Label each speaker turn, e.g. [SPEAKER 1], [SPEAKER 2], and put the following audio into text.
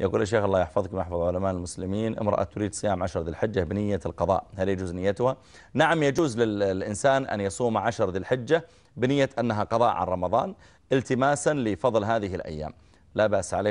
[SPEAKER 1] يقول الشيخ الله يحفظكم ويحفظ علماء المسلمين امرأة تريد صيام عشر ذي الحجة بنية القضاء هل يجوز نيتها؟ نعم يجوز للإنسان أن يصوم عشر ذي الحجة بنية أنها قضاء عن رمضان التماسا لفضل هذه الأيام لا بأس عليه